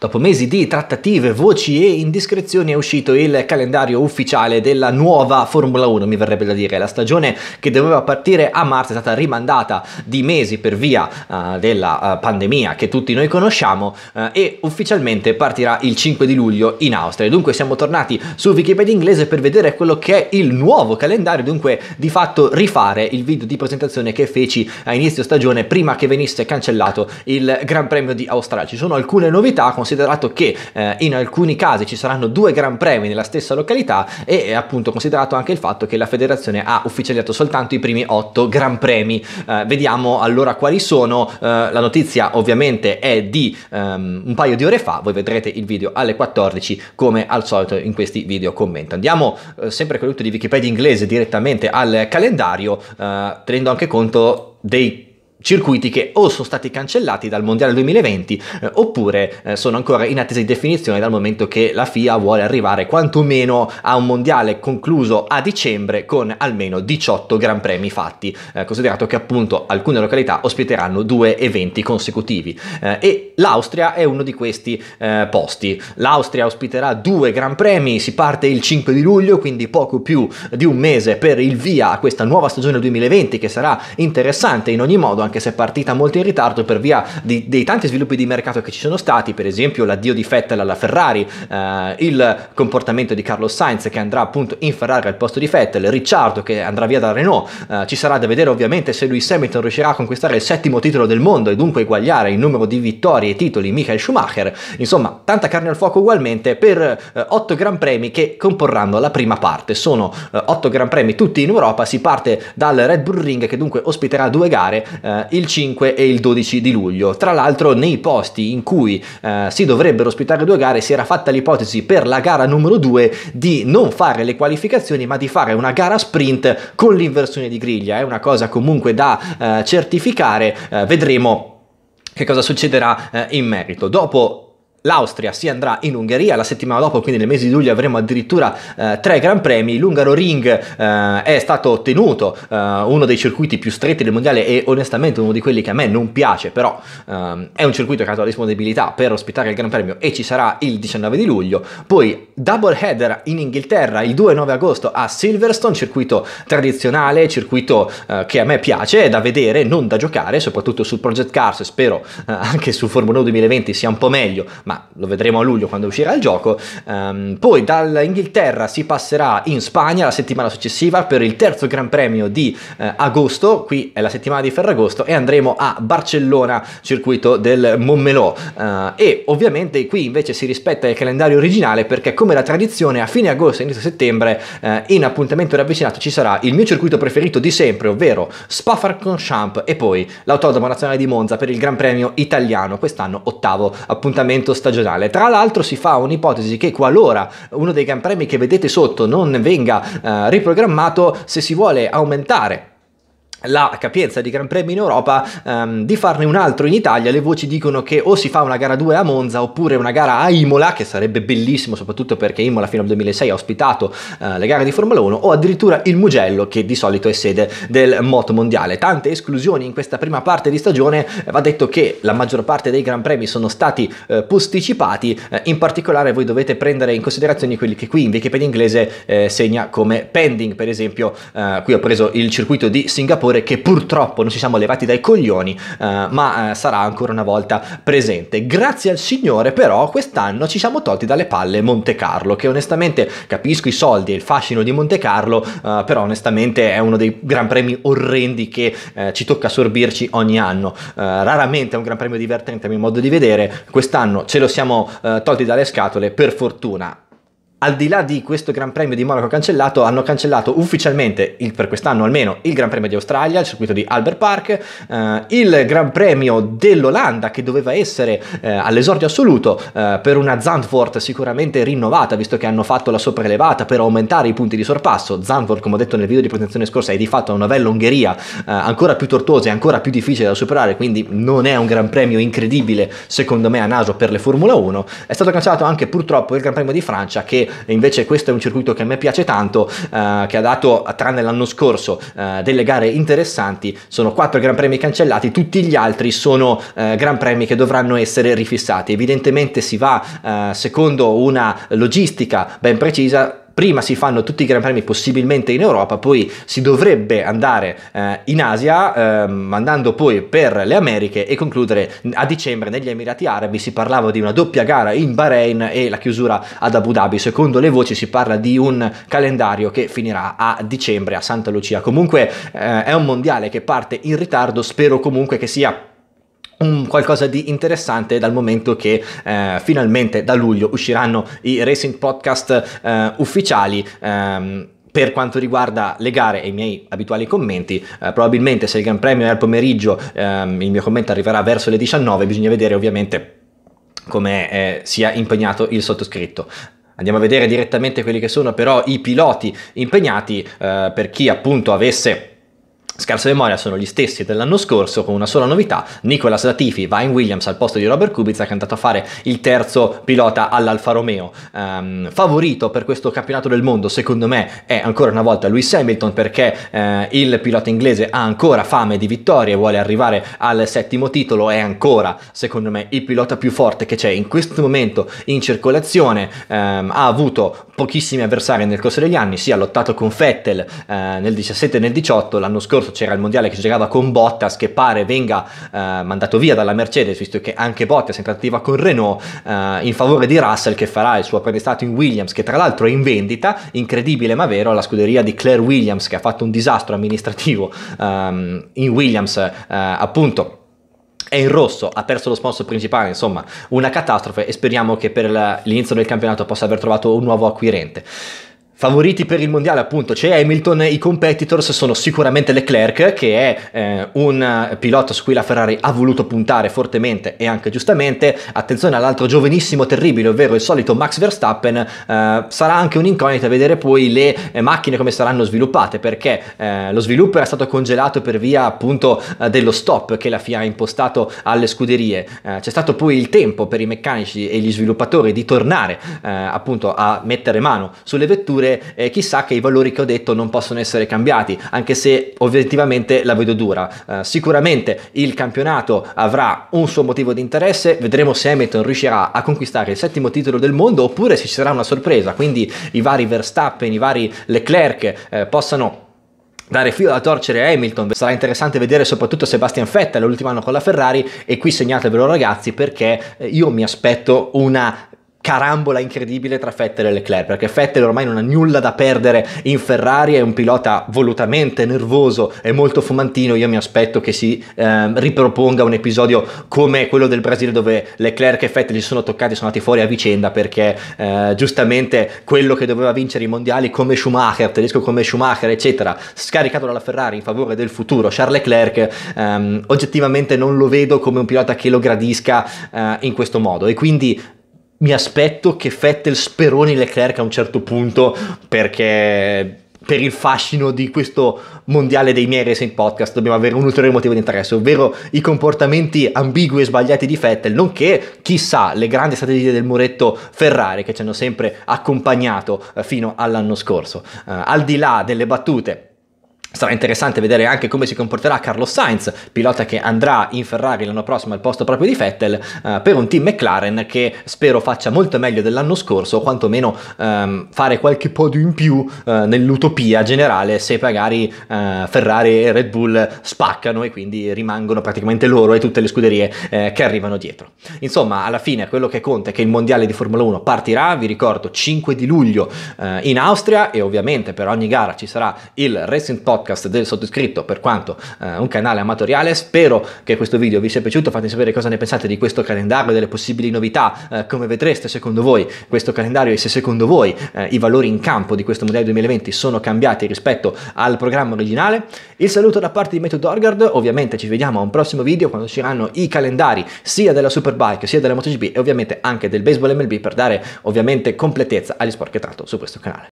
Dopo mesi di trattative, voci e indiscrezioni è uscito il calendario ufficiale della nuova Formula 1, mi verrebbe da dire. La stagione che doveva partire a marzo è stata rimandata di mesi per via uh, della uh, pandemia che tutti noi conosciamo uh, e ufficialmente partirà il 5 di luglio in Austria. Dunque siamo tornati su Wikipedia inglese per vedere quello che è il nuovo calendario, dunque di fatto rifare il video di presentazione che feci a inizio stagione prima che venisse cancellato il Gran Premio di Australia. Ci sono alcune novità, considerate considerato che eh, in alcuni casi ci saranno due gran premi nella stessa località e eh, appunto considerato anche il fatto che la federazione ha ufficializzato soltanto i primi otto gran premi. Eh, vediamo allora quali sono, eh, la notizia ovviamente è di ehm, un paio di ore fa, voi vedrete il video alle 14 come al solito in questi video commento. Andiamo eh, sempre con l'aiuto di Wikipedia inglese direttamente al calendario, eh, tenendo anche conto dei circuiti che o sono stati cancellati dal Mondiale 2020 eh, oppure eh, sono ancora in attesa di definizione dal momento che la FIA vuole arrivare quantomeno a un Mondiale concluso a dicembre con almeno 18 Gran Premi fatti, eh, considerato che appunto alcune località ospiteranno due eventi consecutivi eh, e l'Austria è uno di questi eh, posti. L'Austria ospiterà due Gran Premi, si parte il 5 di luglio, quindi poco più di un mese per il via a questa nuova stagione 2020 che sarà interessante in ogni modo anche se è partita molto in ritardo per via di, dei tanti sviluppi di mercato che ci sono stati, per esempio l'addio di Vettel alla Ferrari, eh, il comportamento di Carlos Sainz che andrà appunto in Ferrari al posto di Vettel, Ricciardo che andrà via da Renault, eh, ci sarà da vedere ovviamente se Lewis Hamilton riuscirà a conquistare il settimo titolo del mondo e dunque eguagliare il numero di vittorie e titoli Michael Schumacher, insomma tanta carne al fuoco ugualmente per eh, 8 Gran Premi che comporranno la prima parte, sono eh, 8 Gran Premi tutti in Europa, si parte dal Red Bull Ring che dunque ospiterà due gare eh, eh, il 5 e il 12 di luglio. Tra l'altro nei posti in cui eh, si dovrebbero ospitare due gare si era fatta l'ipotesi per la gara numero 2 di non fare le qualificazioni ma di fare una gara sprint con l'inversione di griglia. È una cosa comunque da eh, certificare, eh, vedremo che cosa succederà eh, in merito. Dopo l'Austria si andrà in Ungheria la settimana dopo, quindi nel mese di luglio avremo addirittura eh, tre Gran Premi. L'Ungaro Ring eh, è stato ottenuto, eh, uno dei circuiti più stretti del mondiale e onestamente uno di quelli che a me non piace, però ehm, è un circuito che ha la disponibilità per ospitare il Gran Premio e ci sarà il 19 di luglio. Poi double header in Inghilterra il 2 e 9 agosto a Silverstone, circuito tradizionale, circuito eh, che a me piace, da vedere, non da giocare, soprattutto sul Project Cars, spero eh, anche su Formula 1 2020 sia un po' meglio, ma lo vedremo a luglio quando uscirà il gioco. Um, poi dall'Inghilterra si passerà in Spagna la settimana successiva per il terzo Gran Premio di eh, agosto, qui è la settimana di Ferragosto, e andremo a Barcellona, circuito del Montmelò. Uh, eh, e ovviamente qui invece si rispetta il calendario originale perché come la tradizione a fine agosto e inizio settembre eh, in appuntamento ravvicinato ci sarà il mio circuito preferito di sempre, ovvero Spa-Francorchamps e poi l'Autodromo Nazionale di Monza per il Gran Premio italiano, quest'anno ottavo appuntamento stagionale. Tra l'altro si fa un'ipotesi che qualora uno dei Gran Premi che vedete sotto non venga eh, riprogrammato, se si vuole aumentare la capienza di Gran Premio in Europa, um, di farne un altro in Italia, le voci dicono che o si fa una gara 2 a Monza oppure una gara a Imola, che sarebbe bellissimo soprattutto perché Imola fino al 2006 ha ospitato uh, le gare di Formula 1, o addirittura il Mugello che di solito è sede del moto mondiale. Tante esclusioni in questa prima parte di stagione, eh, va detto che la maggior parte dei Gran Premi sono stati uh, posticipati, uh, in particolare voi dovete prendere in considerazione quelli che qui in Wikipedia inglese segna come pending, per esempio qui ho preso il circuito di Singapore, rumore che purtroppo non ci siamo levati dai coglioni, eh, ma eh, sarà ancora una volta presente. Grazie al Signore però quest'anno ci siamo tolti dalle palle Monte Carlo, che onestamente capisco i soldi e il fascino di Monte Carlo, eh, però onestamente è uno dei gran premi orrendi che eh, ci tocca assorbirci ogni anno. Eh, raramente è un gran premio divertente a mio modo di vedere, quest'anno ce lo siamo eh, tolti dalle scatole per fortuna al di là di questo Gran Premio di Monaco cancellato, hanno cancellato ufficialmente, il, per quest'anno almeno, il Gran Premio di Australia, il circuito di Albert Park, eh, il Gran Premio dell'Olanda che doveva essere eh, all'esordio assoluto eh, per una Zandvoort sicuramente rinnovata, visto che hanno fatto la sopraelevata per aumentare i punti di sorpasso. Zandvoort, come ho detto nel video di presentazione scorsa, è di fatto una bella Ungheria eh, ancora più tortuosa e ancora più difficile da superare, quindi non è un Gran Premio incredibile, secondo me, a naso per le Formula 1. È stato cancellato anche purtroppo il Gran Premio di Francia che invece questo è un circuito che a me piace tanto, eh, che ha dato, tranne l'anno scorso, eh, delle gare interessanti, sono quattro Gran Premi cancellati, tutti gli altri sono eh, Gran Premi che dovranno essere rifissati. Evidentemente si va eh, secondo una logistica ben precisa, prima si fanno tutti i Gran Premi possibilmente in Europa, poi si dovrebbe andare eh, in Asia, ehm, andando poi per le Americhe e concludere a dicembre negli Emirati Arabi. Si parlava di una doppia gara in Bahrain e la chiusura ad Abu Dhabi. Secondo le voci si parla di un calendario che finirà a dicembre a Santa Lucia. Comunque eh, è un mondiale che parte in ritardo, spero comunque che sia un qualcosa di interessante dal momento che eh, finalmente da luglio usciranno i racing podcast eh, ufficiali. Ehm, per quanto riguarda le gare e i miei abituali commenti, eh, probabilmente se il Gran Premio è al pomeriggio, ehm, il mio commento arriverà verso le 19, bisogna vedere ovviamente come eh, sia impegnato il sottoscritto andiamo a vedere direttamente quelli che sono però i piloti impegnati eh, per chi appunto avesse Scarsa memoria sono gli stessi dell'anno scorso con una sola novità, Nicolas Latifi va in Williams al posto di Robert Kubica che è andato a fare il terzo pilota all'Alfa Romeo. Um, favorito per questo campionato del mondo secondo me è ancora una volta Lewis Hamilton perché eh, il pilota inglese ha ancora fame di vittorie, vuole arrivare al settimo titolo, è ancora secondo me il pilota più forte che c'è in questo momento in circolazione, um, ha avuto pochissimi avversari nel corso degli anni, si sì, ha lottato con Vettel eh, nel 17 e nel 18, l'anno scorso scorso c'era il mondiale che si giocava con Bottas che pare venga eh, mandato via dalla Mercedes visto che anche Bottas è in trattativa con Renault eh, in favore di Russell che farà il suo apprendistato in Williams che tra l'altro è in vendita incredibile ma vero alla scuderia di Claire Williams che ha fatto un disastro amministrativo ehm, in Williams eh, appunto è in rosso, ha perso lo sponsor principale, insomma, una catastrofe e speriamo che per l'inizio del campionato possa aver trovato un nuovo acquirente favoriti per il mondiale appunto c'è Hamilton, i competitors sono sicuramente Leclerc che è eh, un pilota su cui la Ferrari ha voluto puntare fortemente e anche giustamente, attenzione all'altro giovanissimo terribile, ovvero il solito Max Verstappen, eh, sarà anche un'incognita vedere poi le eh, macchine come saranno sviluppate perché eh, lo sviluppo era stato congelato per via appunto eh, dello stop che la FIA ha impostato alle scuderie, eh, c'è stato poi il tempo per i meccanici e gli sviluppatori di tornare appunto a mettere mano sulle vetture oppure eh, chissà che i valori che ho detto non possono essere cambiati, anche se obiettivamente la vedo dura. Eh, sicuramente il campionato avrà un suo motivo di interesse, vedremo se Hamilton riuscirà a conquistare il settimo titolo del mondo oppure se ci sarà una sorpresa, quindi i vari Verstappen, i vari Leclerc eh, possano dare filo da torcere a Hamilton. Sarà interessante vedere soprattutto Sebastian Vettel, l'ultimo anno con la Ferrari, e qui segnatevelo ragazzi perché eh, io mi aspetto una carambola incredibile tra Vettel e Leclerc perché Vettel ormai non ha nulla da perdere in Ferrari è un pilota volutamente nervoso e molto fumantino io mi aspetto che si eh, riproponga un episodio come quello del Brasile dove Leclerc e Vettel si sono toccati e sono andati fuori a vicenda perché eh, giustamente quello che doveva vincere i mondiali come Schumacher tedesco come Schumacher eccetera scaricato dalla Ferrari in favore del futuro Charles Leclerc ehm, oggettivamente non lo vedo come un pilota che lo gradisca eh, in questo modo e quindi mi aspetto che Fettel speroni Leclerc a un certo punto perché per il fascino di questo mondiale dei miei recent podcast dobbiamo avere un ulteriore motivo di interesse, ovvero i comportamenti ambigui e sbagliati di Fettel nonché chissà le grandi strategie del muretto Ferrari che ci hanno sempre accompagnato eh, fino all'anno scorso. Uh, al di là delle battute Sarà interessante vedere anche come si comporterà Carlos Sainz, pilota che andrà in Ferrari l'anno prossimo al posto proprio di Vettel, eh, per un team McLaren che spero faccia molto meglio dell'anno scorso, o quantomeno ehm, fare qualche podio in più eh, nell'utopia generale se magari eh, Ferrari e Red Bull spaccano e quindi rimangono praticamente loro e tutte le scuderie eh, che arrivano dietro. Insomma, alla fine quello che conta è che il mondiale di Formula 1 partirà, vi ricordo, 5 di luglio eh, in Austria e ovviamente per ogni gara ci sarà il Racing Pot podcast del sottoscritto per quanto eh, un canale amatoriale. Spero che questo video vi sia piaciuto, fate sapere cosa ne pensate di questo calendario, delle possibili novità, eh, come vedreste secondo voi questo calendario e se secondo voi eh, i valori in campo di questo modello 2020 sono cambiati rispetto al programma originale. Il saluto da parte di Method Orgard, ovviamente ci vediamo a un prossimo video quando usciranno i calendari sia della Superbike sia della MotoGP e ovviamente anche del baseball MLB per dare ovviamente completezza agli sport che tratto su questo canale.